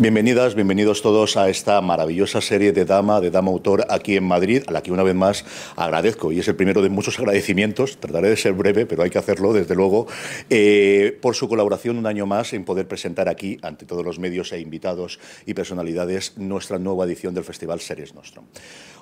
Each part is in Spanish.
Bienvenidas, bienvenidos todos a esta maravillosa serie de Dama, de Dama Autor aquí en Madrid, a la que una vez más agradezco y es el primero de muchos agradecimientos. Trataré de ser breve, pero hay que hacerlo, desde luego, eh, por su colaboración un año más en poder presentar aquí, ante todos los medios e invitados y personalidades, nuestra nueva edición del Festival Series Nostrum.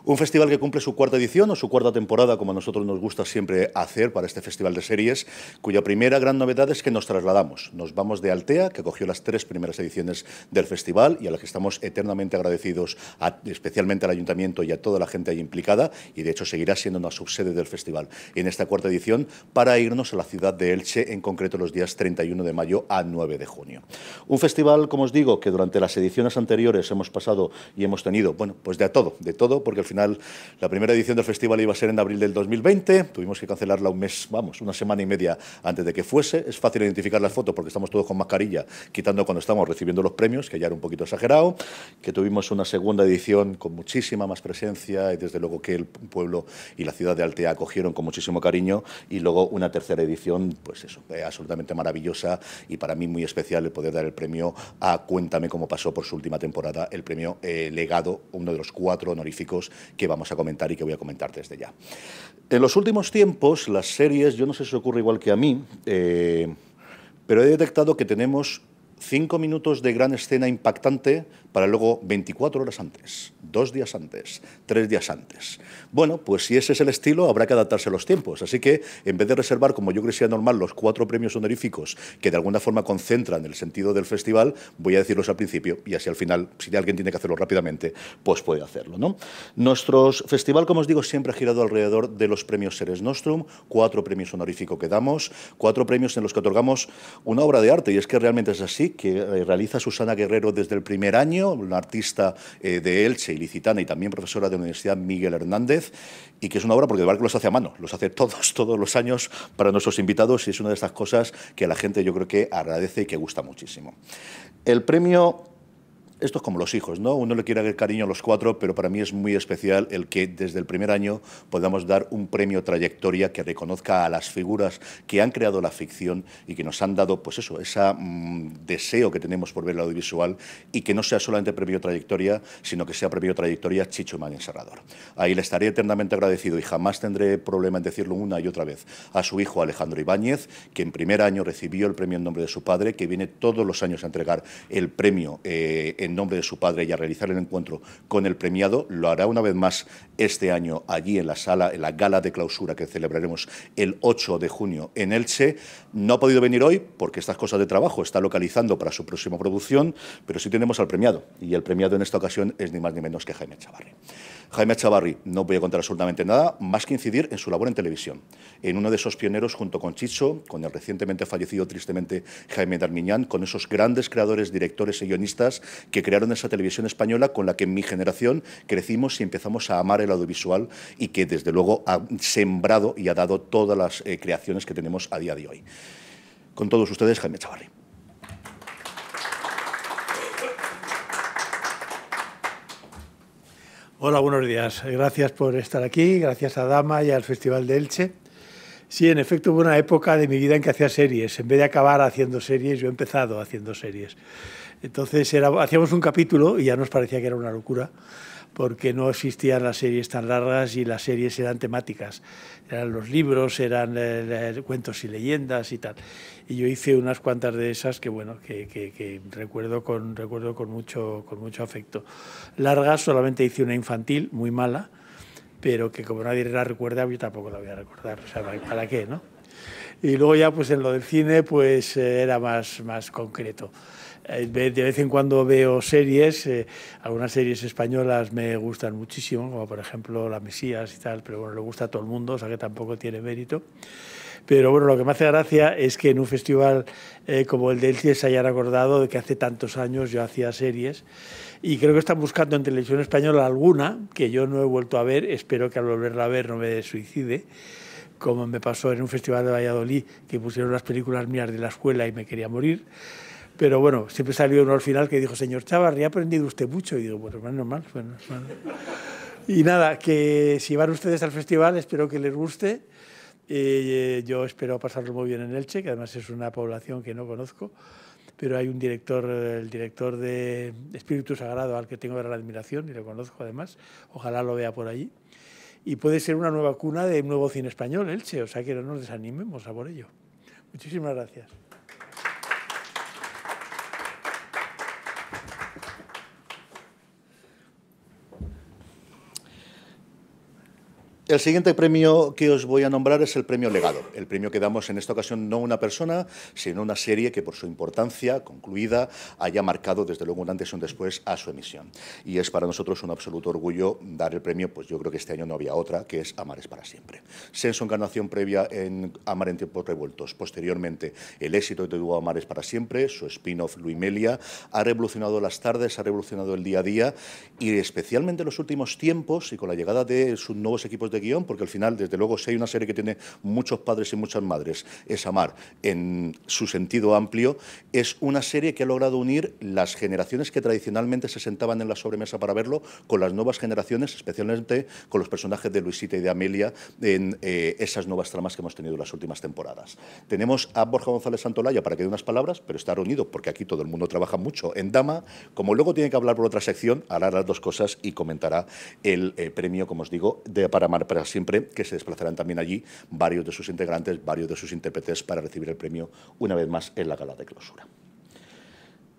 Un festival que cumple su cuarta edición o su cuarta temporada, como a nosotros nos gusta siempre hacer para este Festival de Series, cuya primera gran novedad es que nos trasladamos, nos vamos de Altea, que cogió las tres primeras ediciones del festival festival y a la que estamos eternamente agradecidos, especialmente al ayuntamiento y a toda la gente ahí implicada, y de hecho seguirá siendo una subsede del festival en esta cuarta edición, para irnos a la ciudad de Elche, en concreto los días 31 de mayo a 9 de junio. Un festival, como os digo, que durante las ediciones anteriores hemos pasado y hemos tenido, bueno, pues de a todo, de todo, porque al final la primera edición del festival iba a ser en abril del 2020, tuvimos que cancelarla un mes, vamos, una semana y media antes de que fuese, es fácil identificar las fotos porque estamos todos con mascarilla, quitando cuando estamos recibiendo los premios, que ya era un poquito exagerado, que tuvimos una segunda edición con muchísima más presencia y desde luego que el pueblo y la ciudad de Altea acogieron con muchísimo cariño y luego una tercera edición, pues eso, eh, absolutamente maravillosa y para mí muy especial el poder dar el premio a Cuéntame cómo pasó por su última temporada, el premio eh, legado, uno de los cuatro honoríficos que vamos a comentar y que voy a comentar desde ya. En los últimos tiempos, las series, yo no sé si se ocurre igual que a mí, eh, pero he detectado que tenemos Cinco minutos de gran escena impactante para luego 24 horas antes, dos días antes, tres días antes. Bueno, pues si ese es el estilo, habrá que adaptarse a los tiempos. Así que en vez de reservar, como yo creía normal, los cuatro premios honoríficos que de alguna forma concentran el sentido del festival, voy a decirlos al principio y así al final, si alguien tiene que hacerlo rápidamente, pues puede hacerlo. ¿no? Nuestro festival, como os digo, siempre ha girado alrededor de los premios Seres Nostrum, cuatro premios honoríficos que damos, cuatro premios en los que otorgamos una obra de arte, y es que realmente es así que eh, realiza Susana Guerrero desde el primer año, una artista eh, de Elche, licitana, y también profesora de la Universidad Miguel Hernández, y que es una obra porque el barco los hace a mano, los hace todos, todos los años para nuestros invitados y es una de estas cosas que la gente yo creo que agradece y que gusta muchísimo. El premio esto es como los hijos, ¿no? Uno le quiere dar cariño a los cuatro, pero para mí es muy especial el que desde el primer año podamos dar un premio trayectoria que reconozca a las figuras que han creado la ficción y que nos han dado, pues eso, ese mm, deseo que tenemos por ver el audiovisual y que no sea solamente premio trayectoria, sino que sea premio trayectoria Chicho Man Encerrador. Ahí le estaré eternamente agradecido y jamás tendré problema en decirlo una y otra vez a su hijo Alejandro Ibáñez, que en primer año recibió el premio en nombre de su padre, que viene todos los años a entregar el premio. Eh, en nombre de su padre y a realizar el encuentro con el premiado. Lo hará una vez más este año allí en la sala, en la gala de clausura que celebraremos el 8 de junio en Elche. No ha podido venir hoy porque estas cosas de trabajo está localizando para su próxima producción, pero sí tenemos al premiado. Y el premiado en esta ocasión es ni más ni menos que Jaime Chavarri. Jaime Chavarri no voy a contar absolutamente nada, más que incidir en su labor en televisión, en uno de esos pioneros junto con Chicho, con el recientemente fallecido tristemente Jaime Darmiñán, con esos grandes creadores, directores y guionistas que crearon esa televisión española con la que en mi generación crecimos y empezamos a amar el audiovisual y que desde luego ha sembrado y ha dado todas las eh, creaciones que tenemos a día de hoy. Con todos ustedes, Jaime Chavarri. Hola, buenos días. Gracias por estar aquí, gracias a Dama y al Festival de Elche. Sí, en efecto hubo una época de mi vida en que hacía series. En vez de acabar haciendo series, yo he empezado haciendo series. Entonces hacíamos un capítulo y ya nos parecía que era una locura porque no existían las series tan largas y las series eran temáticas. Eran los libros, eran eh, cuentos y leyendas y tal. Y yo hice unas cuantas de esas que, bueno, que, que, recuerdo, con, recuerdo con, mucho, con mucho afecto. Largas solamente hice una infantil, muy mala, pero que como nadie la recuerda, yo tampoco la voy a recordar. O sea, ¿para qué, no? Y luego ya, pues en lo del cine, pues eh, era más, más concreto. Eh, de vez en cuando veo series, eh, algunas series españolas me gustan muchísimo, como por ejemplo La Mesías y tal, pero bueno, le gusta a todo el mundo, o sea que tampoco tiene mérito. Pero bueno, lo que me hace gracia es que en un festival eh, como el del Ciel se hayan acordado de que hace tantos años yo hacía series y creo que están buscando en televisión española alguna que yo no he vuelto a ver, espero que al volverla a ver no me suicide como me pasó en un festival de Valladolid, que pusieron las películas mías de la escuela y me quería morir. Pero bueno, siempre salió uno al final que dijo, señor Chavarri, ha aprendido usted mucho. Y digo, bueno, más normal, bueno. normal. Y nada, que si van ustedes al festival, espero que les guste. Eh, yo espero pasarlo muy bien en Elche, que además es una población que no conozco, pero hay un director, eh, el director de Espíritu Sagrado, al que tengo gran admiración y lo conozco además, ojalá lo vea por allí. Y puede ser una nueva cuna de nuevo cine español, Elche, o sea que no nos desanimemos a por ello. Muchísimas gracias. El siguiente premio que os voy a nombrar es el premio legado, el premio que damos en esta ocasión no a una persona, sino a una serie que por su importancia concluida haya marcado desde luego un antes y un después a su emisión. Y es para nosotros un absoluto orgullo dar el premio, pues yo creo que este año no había otra, que es Amares para siempre. Senso su encarnación previa en Amar en tiempos revueltos, posteriormente el éxito de tuvo Amar para siempre, su spin-off Luimelia, ha revolucionado las tardes, ha revolucionado el día a día y especialmente en los últimos tiempos y con la llegada de sus nuevos equipos de guión, porque al final, desde luego, si hay una serie que tiene muchos padres y muchas madres, es Amar, en su sentido amplio, es una serie que ha logrado unir las generaciones que tradicionalmente se sentaban en la sobremesa para verlo con las nuevas generaciones, especialmente con los personajes de Luisita y de Amelia en eh, esas nuevas tramas que hemos tenido en las últimas temporadas. Tenemos a Borja González Santolaya para que dé unas palabras, pero está reunido porque aquí todo el mundo trabaja mucho en Dama. Como luego tiene que hablar por otra sección, hará las dos cosas y comentará el eh, premio, como os digo, de para Mar para siempre, que se desplazarán también allí varios de sus integrantes, varios de sus intérpretes para recibir el premio una vez más en la gala de clausura.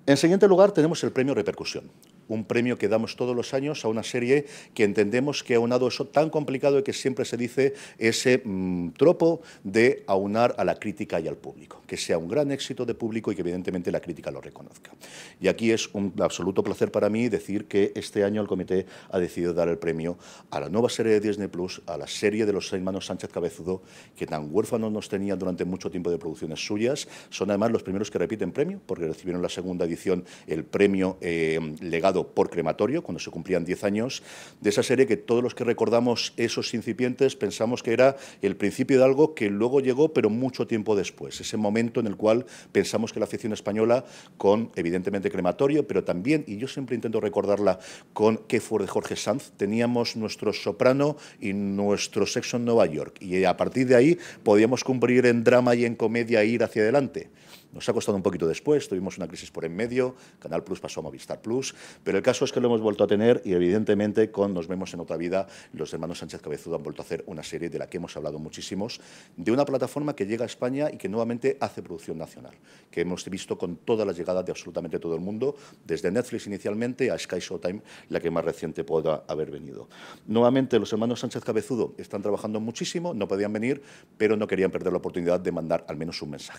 En siguiente lugar tenemos el premio Repercusión un premio que damos todos los años a una serie que entendemos que ha aunado eso tan complicado y que siempre se dice ese mm, tropo de aunar a la crítica y al público, que sea un gran éxito de público y que evidentemente la crítica lo reconozca. Y aquí es un absoluto placer para mí decir que este año el comité ha decidido dar el premio a la nueva serie de Disney Plus, a la serie de los seis hermanos Sánchez Cabezudo, que tan huérfanos nos tenían durante mucho tiempo de producciones suyas. Son además los primeros que repiten premio, porque recibieron la segunda edición el premio eh, legado por crematorio, cuando se cumplían 10 años, de esa serie que todos los que recordamos esos incipientes pensamos que era el principio de algo que luego llegó, pero mucho tiempo después. Ese momento en el cual pensamos que la afición española, con evidentemente crematorio, pero también, y yo siempre intento recordarla, con qué fue de Jorge Sanz, teníamos nuestro soprano y nuestro sexo en Nueva York. Y a partir de ahí podíamos cumplir en drama y en comedia e ir hacia adelante. Nos ha costado un poquito después, tuvimos una crisis por en medio, Canal Plus pasó a Movistar Plus, pero el caso es que lo hemos vuelto a tener y evidentemente con Nos vemos en otra vida, los hermanos Sánchez Cabezudo han vuelto a hacer una serie de la que hemos hablado muchísimos, de una plataforma que llega a España y que nuevamente hace producción nacional, que hemos visto con todas las llegadas de absolutamente todo el mundo, desde Netflix inicialmente a Sky Showtime, la que más reciente pueda haber venido. Nuevamente los hermanos Sánchez Cabezudo están trabajando muchísimo, no podían venir, pero no querían perder la oportunidad de mandar al menos un mensaje.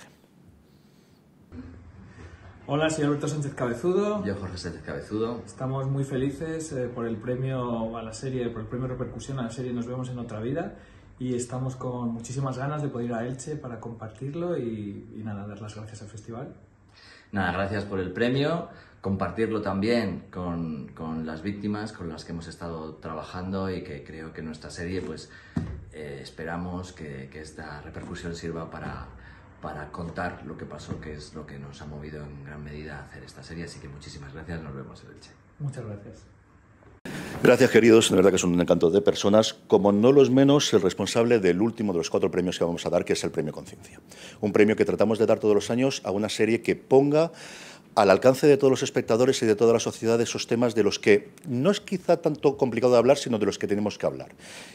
Hola, soy Alberto Sánchez Cabezudo. Yo, Jorge Sánchez Cabezudo. Estamos muy felices eh, por el premio a la serie, por el premio Repercusión a la serie Nos vemos en otra vida y estamos con muchísimas ganas de poder ir a Elche para compartirlo y, nada, dar las gracias al festival. Nada, gracias por el premio, compartirlo también con, las víctimas con las que hemos estado trabajando y que creo que nuestra serie, pues eh, esperamos que esta repercusión sirva para para contar lo que pasó, que es lo que nos ha movido en gran medida a hacer esta serie. Así que muchísimas gracias, nos vemos en el Che. Muchas gracias. Gracias, queridos. De verdad que es un encanto de personas, como no los menos el responsable del último de los cuatro premios que vamos a dar, que es el Premio Conciencia. Un premio que tratamos de dar todos los años a una serie que ponga al alcance de todos los espectadores y de toda la sociedad esos temas de los que no es quizá tanto complicado de hablar, sino de los que tenemos que hablar.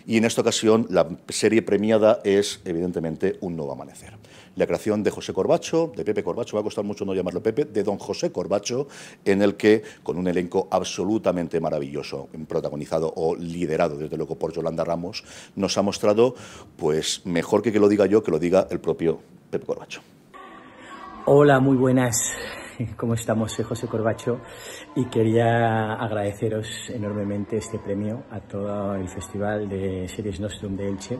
Y en esta ocasión la serie premiada es, evidentemente, Un nuevo amanecer. La creación de José Corbacho, de Pepe Corbacho, va a costar mucho no llamarlo Pepe, de don José Corbacho, en el que, con un elenco absolutamente maravilloso, protagonizado o liderado, desde luego, por Yolanda Ramos, nos ha mostrado, pues mejor que que lo diga yo, que lo diga el propio Pepe Corbacho. Hola, muy buenas. cómo estamos, soy José Corbacho y quería agradeceros enormemente este premio a todo el Festival de Series Nostrum de Elche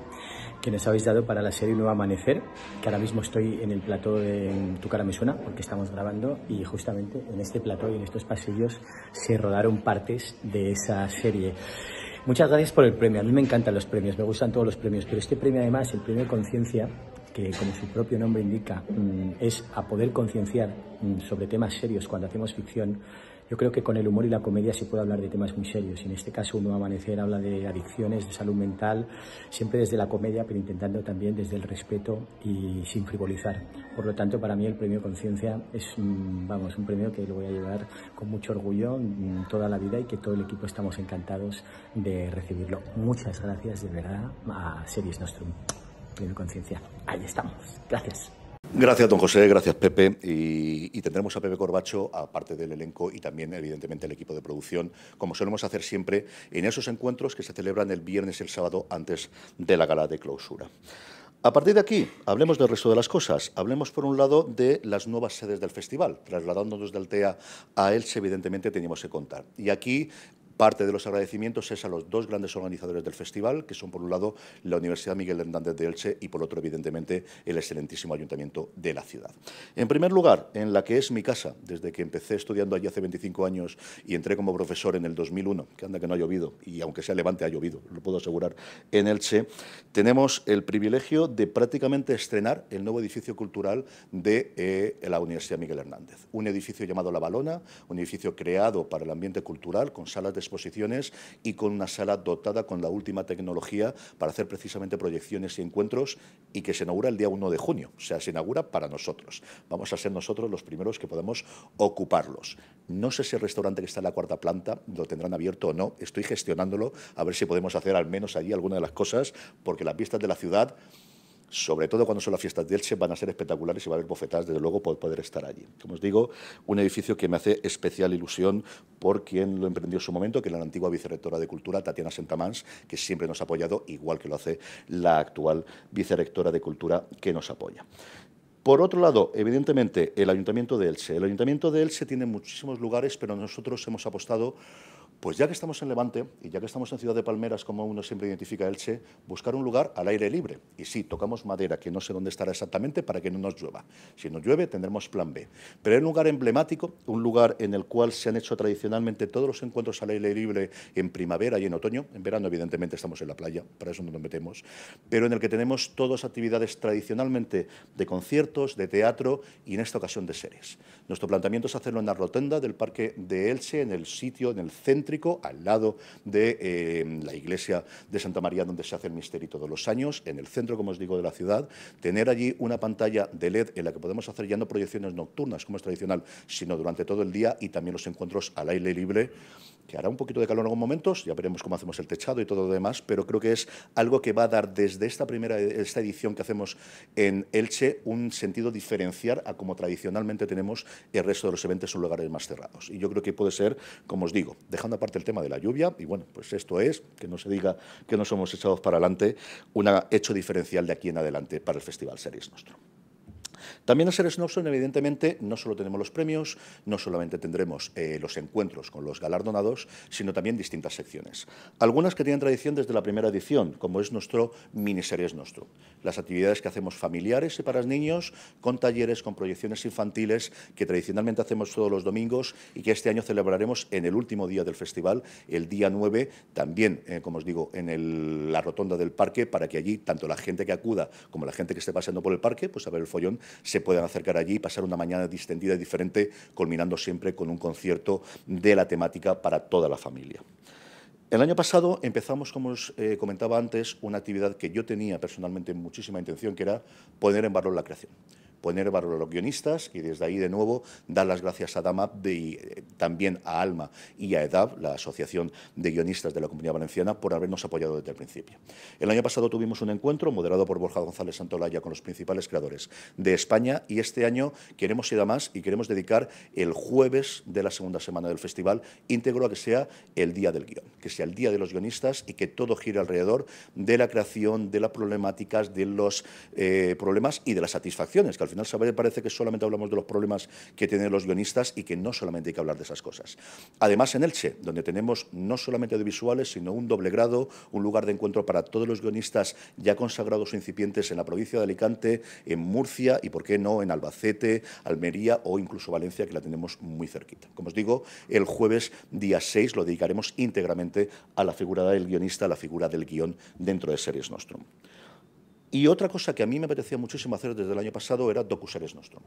que nos habéis dado para la serie Nuevo Amanecer, que ahora mismo estoy en el plató de Tu cara me suena, porque estamos grabando y justamente en este plató y en estos pasillos se rodaron partes de esa serie. Muchas gracias por el premio, a mí me encantan los premios, me gustan todos los premios, pero este premio además, el premio Conciencia, que como su propio nombre indica mm, es a poder concienciar mm, sobre temas serios cuando hacemos ficción, yo creo que con el humor y la comedia se puede hablar de temas muy serios. Y en este caso, Uno Amanecer habla de adicciones, de salud mental, siempre desde la comedia, pero intentando también desde el respeto y sin frivolizar. Por lo tanto, para mí el premio Conciencia es mm, vamos, un premio que lo voy a llevar con mucho orgullo toda la vida y que todo el equipo estamos encantados de recibirlo. Muchas gracias de verdad a Series Nostrum. Tiene conciencia. Ahí estamos. Gracias. Gracias, don José, gracias, Pepe. Y, tendremos a Pepe Corbacho, aparte del elenco y también, evidentemente, el equipo de producción, como solemos hacer siempre en esos encuentros que se celebran el viernes y el sábado antes de la gala de clausura. A partir de aquí, hablemos del resto de las cosas. Hablemos, por un lado, de las nuevas sedes del festival. Trasladándonos de Altea a Elche, evidentemente, teníamos que contar. Y aquí Parte de los agradecimientos es a los dos grandes organizadores del festival, que son por un lado la Universidad Miguel Hernández de Elche y por otro, evidentemente, el excelentísimo ayuntamiento de la ciudad. En primer lugar, en la que es mi casa, desde que empecé estudiando allí hace 25 años y entré como profesor en el 2001, que anda que no ha llovido, y aunque sea Levante ha llovido, lo puedo asegurar, en Elche, tenemos el privilegio de prácticamente estrenar el nuevo edificio cultural de eh, la Universidad Miguel Hernández. Un edificio llamado La Balona, un edificio creado para el ambiente cultural, con salas de y con una sala dotada con la última tecnología para hacer precisamente proyecciones y encuentros y que se inaugura el día 1 de junio, o sea, se inaugura para nosotros. Vamos a ser nosotros los primeros que podamos ocuparlos. No sé si el restaurante que está en la cuarta planta lo tendrán abierto o no, estoy gestionándolo a ver si podemos hacer al menos allí alguna de las cosas, porque las vistas de la ciudad sobre todo cuando son las fiestas de Elche, van a ser espectaculares y va a haber bofetadas, desde luego, por poder estar allí. Como os digo, un edificio que me hace especial ilusión por quien lo emprendió en su momento, que es la antigua vicerectora de Cultura, Tatiana Sentamans, que siempre nos ha apoyado, igual que lo hace la actual vicerectora de Cultura, que nos apoya. Por otro lado, evidentemente, el Ayuntamiento de Elche. El Ayuntamiento de Elche tiene muchísimos lugares, pero nosotros hemos apostado pues ya que estamos en Levante y ya que estamos en Ciudad de Palmeras, como uno siempre identifica Elche, buscar un lugar al aire libre. Y sí, tocamos madera, que no sé dónde estará exactamente, para que no nos llueva. Si nos llueve, tendremos plan B. Pero es un lugar emblemático, un lugar en el cual se han hecho tradicionalmente todos los encuentros al aire libre en primavera y en otoño. En verano, evidentemente, estamos en la playa, para eso no nos metemos. Pero en el que tenemos todas actividades tradicionalmente de conciertos, de teatro y en esta ocasión de series. Nuestro planteamiento es hacerlo en la rotenda del Parque de Elche, en el sitio, en el centro al lado de eh, la iglesia de Santa María, donde se hace el misterio todos los años, en el centro, como os digo, de la ciudad. Tener allí una pantalla de LED en la que podemos hacer ya no proyecciones nocturnas, como es tradicional, sino durante todo el día y también los encuentros al aire libre que hará un poquito de calor en algunos momentos, ya veremos cómo hacemos el techado y todo lo demás, pero creo que es algo que va a dar desde esta primera esta edición que hacemos en Elche un sentido diferenciar a como tradicionalmente tenemos el resto de los eventos en lugares más cerrados. Y yo creo que puede ser, como os digo, dejando aparte el tema de la lluvia, y bueno, pues esto es, que no se diga que no somos echados para adelante, un hecho diferencial de aquí en adelante para el Festival Series Nostro. También a Seres Nobson, evidentemente, no solo tenemos los premios, no solamente tendremos eh, los encuentros con los galardonados, sino también distintas secciones. Algunas que tienen tradición desde la primera edición, como es nuestro Miniseries Nostro. Las actividades que hacemos familiares y para niños, con talleres, con proyecciones infantiles, que tradicionalmente hacemos todos los domingos y que este año celebraremos en el último día del festival, el día 9, también, eh, como os digo, en la rotonda del parque, para que allí tanto la gente que acuda como la gente que esté pasando por el parque, pues a ver el follón, se puedan acercar allí y pasar una mañana distendida y diferente, culminando siempre con un concierto de la temática para toda la familia. El año pasado empezamos, como os eh, comentaba antes, una actividad que yo tenía personalmente muchísima intención, que era poner en valor la creación poner valor a los guionistas y desde ahí de nuevo dar las gracias a DAMAP y eh, también a ALMA y a EDAB, la Asociación de Guionistas de la Comunidad Valenciana, por habernos apoyado desde el principio. El año pasado tuvimos un encuentro moderado por Borja González Santolaya con los principales creadores de España y este año queremos ir a más y queremos dedicar el jueves de la segunda semana del festival íntegro a que sea el día del guión, que sea el día de los guionistas y que todo gire alrededor de la creación, de las problemáticas, de los eh, problemas y de las satisfacciones que al final parece que solamente hablamos de los problemas que tienen los guionistas y que no solamente hay que hablar de esas cosas. Además, en Elche, donde tenemos no solamente audiovisuales, sino un doble grado, un lugar de encuentro para todos los guionistas ya consagrados o incipientes en la provincia de Alicante, en Murcia y, por qué no, en Albacete, Almería o incluso Valencia, que la tenemos muy cerquita. Como os digo, el jueves día 6 lo dedicaremos íntegramente a la figura del guionista, a la figura del guión dentro de Series Nostrum. Y otra cosa que a mí me apetecía muchísimo hacer desde el año pasado era docuseries Nostrum.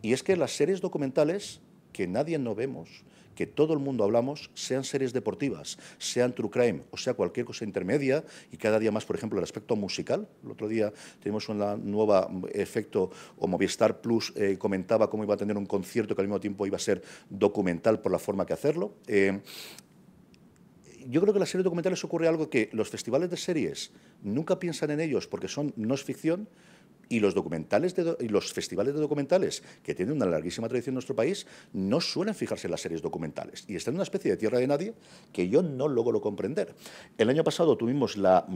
Y es que las series documentales que nadie no vemos, que todo el mundo hablamos, sean series deportivas, sean true crime, o sea cualquier cosa intermedia, y cada día más, por ejemplo, el aspecto musical. El otro día tenemos un nuevo mm, efecto, o Movistar Plus eh, comentaba cómo iba a tener un concierto que al mismo tiempo iba a ser documental por la forma que hacerlo. Eh, yo creo que en las series documentales ocurre algo que los festivales de series nunca piensan en ellos porque son, no es ficción, y los documentales y los festivales de documentales, que tienen una larguísima tradición en nuestro país, no suelen fijarse en las series documentales y están en una especie de tierra de nadie que yo no logro comprender. El año pasado tuvimos mm, la,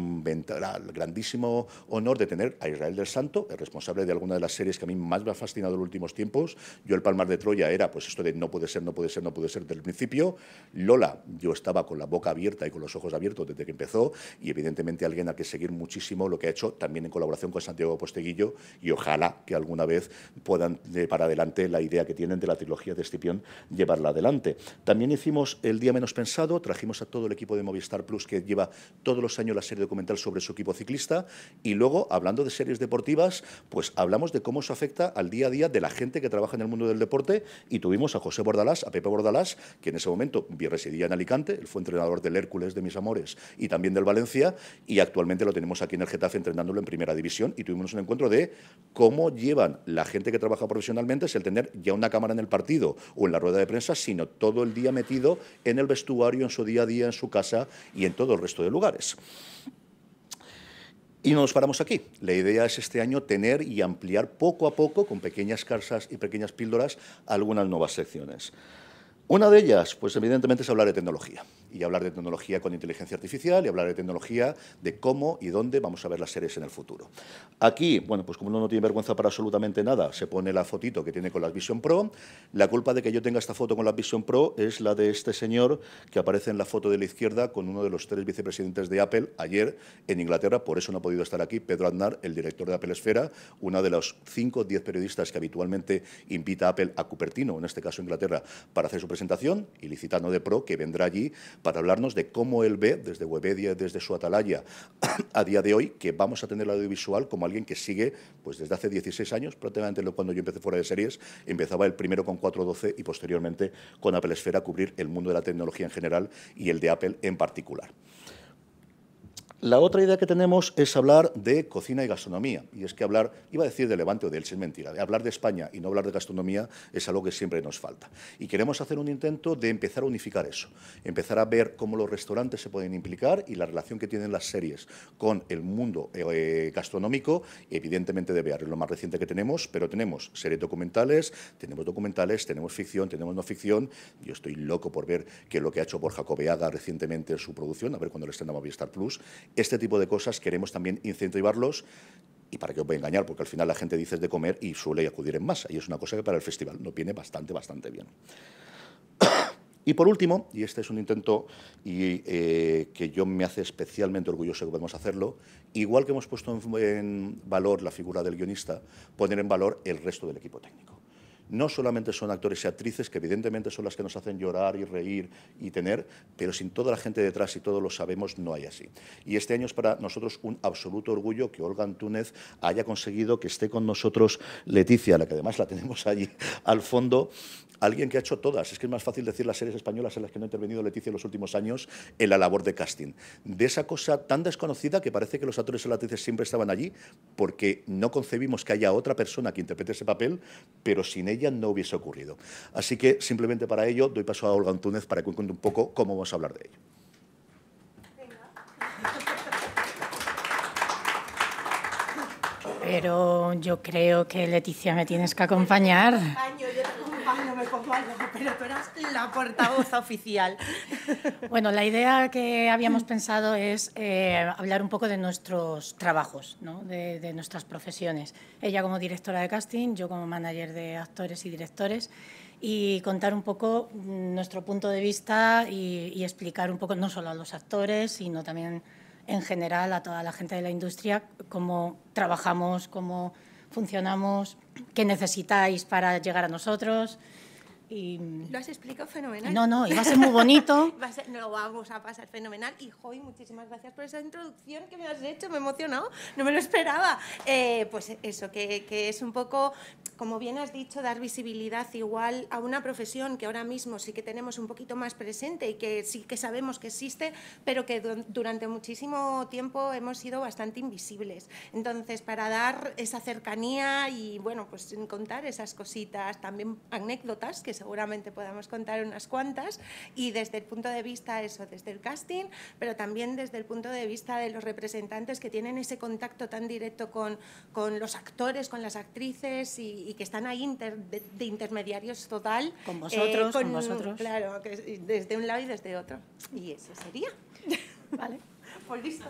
el grandísimo honor de tener a Israel del Santo, el responsable de alguna de las series que a mí más me ha fascinado en los últimos tiempos. Yo el Palmar de Troya era pues esto de no puede ser, no puede ser, no puede ser desde el principio. Lola, yo estaba con la boca abierta y con los ojos abiertos desde que empezó y evidentemente alguien a que seguir muchísimo lo que ha hecho también en colaboración con Santiago Posteguillo y ojalá que alguna vez puedan de para adelante la idea que tienen de la trilogía de Estipión, llevarla adelante. También hicimos El día menos pensado, trajimos a todo el equipo de Movistar Plus que lleva todos los años la serie documental sobre su equipo ciclista y luego hablando de series deportivas, pues hablamos de cómo eso afecta al día a día de la gente que trabaja en el mundo del deporte y tuvimos a José Bordalás, a Pepe Bordalás, que en ese momento residía en Alicante, él fue entrenador del Hércules de mis amores y también del Valencia y actualmente lo tenemos aquí en el Getafe entrenándolo en primera división y tuvimos un encuentro de de cómo llevan la gente que trabaja profesionalmente es el tener ya una cámara en el partido o en la rueda de prensa, sino todo el día metido en el vestuario, en su día a día, en su casa y en todo el resto de lugares. Y no nos paramos aquí. La idea es este año tener y ampliar poco a poco, con pequeñas casas y pequeñas píldoras, algunas nuevas secciones. Una de ellas, pues evidentemente, es hablar de tecnología y hablar de tecnología con inteligencia artificial y hablar de tecnología de cómo y dónde vamos a ver las series en el futuro. Aquí, bueno, pues como uno no tiene vergüenza para absolutamente nada, se pone la fotito que tiene con la Vision Pro. La culpa de que yo tenga esta foto con la Vision Pro es la de este señor que aparece en la foto de la izquierda con uno de los tres vicepresidentes de Apple ayer en Inglaterra, por eso no ha podido estar aquí, Pedro Aznar, el director de Apple Esfera, uno de los cinco o diez periodistas que habitualmente invita a Apple a Cupertino, en este caso Inglaterra, para hacer su presentación, y licitando de Pro, que vendrá allí para hablarnos de cómo él ve desde Webedia, desde su atalaya, a día de hoy, que vamos a tener el audiovisual como alguien que sigue, pues desde hace 16 años, prácticamente cuando yo empecé fuera de series, empezaba el primero con 4.12 y posteriormente con Apple Esfera a cubrir el mundo de la tecnología en general y el de Apple en particular. La otra idea que tenemos es hablar de cocina y gastronomía. Y es que hablar, iba a decir de Levante o de Elche, es mentira. Hablar de España y no hablar de gastronomía es algo que siempre nos falta. Y queremos hacer un intento de empezar a unificar eso. Empezar a ver cómo los restaurantes se pueden implicar y la relación que tienen las series con el mundo eh, gastronómico, evidentemente de ver. lo más reciente que tenemos, pero tenemos series documentales, tenemos documentales, tenemos ficción, tenemos no ficción. Yo estoy loco por ver que lo que ha hecho Borja Cobeaga recientemente en su producción, a ver cuando le estrenamos Movistar Plus este tipo de cosas queremos también incentivarlos y para que os voy a engañar, porque al final la gente dice de comer y suele acudir en masa, y es una cosa que para el festival no viene bastante, bastante bien. Y por último, y este es un intento y, eh, que yo me hace especialmente orgulloso que podemos hacerlo, igual que hemos puesto en valor la figura del guionista, poner en valor el resto del equipo técnico no solamente son actores y actrices, que evidentemente son las que nos hacen llorar y reír y tener, pero sin toda la gente detrás, y todos lo sabemos, no hay así. Y este año es para nosotros un absoluto orgullo que Olga Antúnez haya conseguido que esté con nosotros Leticia, la que además la tenemos allí al fondo, alguien que ha hecho todas. Es que es más fácil decir las series españolas en las que no ha intervenido Leticia en los últimos años en la labor de casting. De esa cosa tan desconocida que parece que los actores o las siempre estaban allí porque no concebimos que haya otra persona que interprete ese papel, pero sin ella no hubiese ocurrido. Así que simplemente para ello doy paso a Olga Antúnez para que cuente un poco cómo vamos a hablar de ello. Pero yo creo que Leticia me tienes que acompañar. yo pongo algo, pero tú eras la portavoz oficial. Bueno, la idea que habíamos pensado es eh, hablar un poco de nuestros trabajos, ¿no? de, nuestras profesiones. Ella como directora de casting, yo como manager de actores y directores y contar un poco mm, nuestro punto de vista y, y, explicar un poco no solo a los actores, sino también en general a toda la gente de la industria cómo trabajamos, cómo funcionamos, qué necesitáis para llegar a nosotros, Mm, lo has explicado fenomenal. No, no, iba va a ser muy bonito. no, lo vamos a pasar fenomenal. Y Joy, muchísimas gracias por esa introducción que me has hecho, me he emocionado, no me lo esperaba. Eh, pues eso, que, que, es un poco, como bien has dicho, dar visibilidad igual a una profesión que ahora mismo sí que tenemos un poquito más presente y que sí que sabemos que existe, pero que durante muchísimo tiempo hemos sido bastante invisibles. Entonces, para dar esa cercanía y, bueno, pues contar esas cositas, también anécdotas que se seguramente podamos contar unas cuantas, y desde el punto de vista eso, desde el casting, pero también desde el punto de vista de los representantes que tienen ese contacto tan directo con, los actores, con las actrices y, que están ahí de, intermediarios total. Con eh, vosotros, con, nosotros Claro, desde un lado y desde otro. Y eso sería. ¿Vale? Pues listo.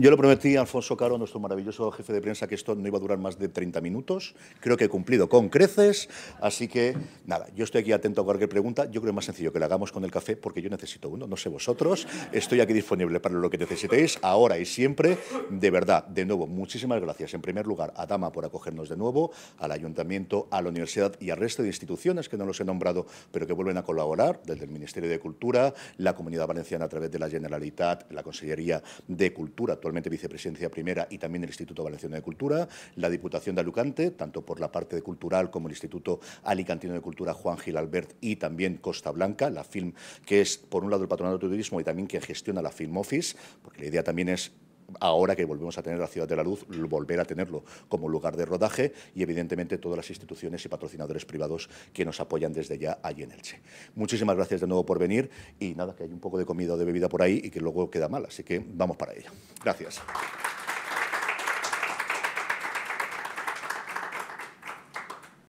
Yo le prometí a Alfonso Caro, nuestro maravilloso jefe de prensa, que esto no iba a durar más de 30 minutos. Creo que he cumplido con creces, así que nada, yo estoy aquí atento a cualquier pregunta. Yo creo que es más sencillo que la hagamos con el café, porque yo necesito uno, no sé vosotros. Estoy aquí disponible para lo que necesitéis, ahora y siempre. De verdad, de nuevo, muchísimas gracias. En primer lugar, a Dama por acogernos de nuevo, al Ayuntamiento, a la Universidad y al resto de instituciones que no los he nombrado, pero que vuelven a colaborar, desde el Ministerio de Cultura, la Comunidad Valenciana a través de la Generalitat, la Consellería de Cultura, vicepresidencia primera, y también el Instituto Valenciano de Cultura, la Diputación de Alucante, tanto por la parte de cultural como el Instituto Alicantino de Cultura Juan Gil Albert y también Costa Blanca, la film que es por un lado el patronato de turismo y también quien gestiona la Film Office, porque la idea también es ahora que volvemos a tener la Ciudad de la Luz, volver a tenerlo como lugar de rodaje y, evidentemente, todas las instituciones y patrocinadores privados que nos apoyan desde ya allí en Elche. Muchísimas gracias de nuevo por venir y nada, que hay un poco de comida o de bebida por ahí y que luego queda mal, así que vamos para ello. Gracias.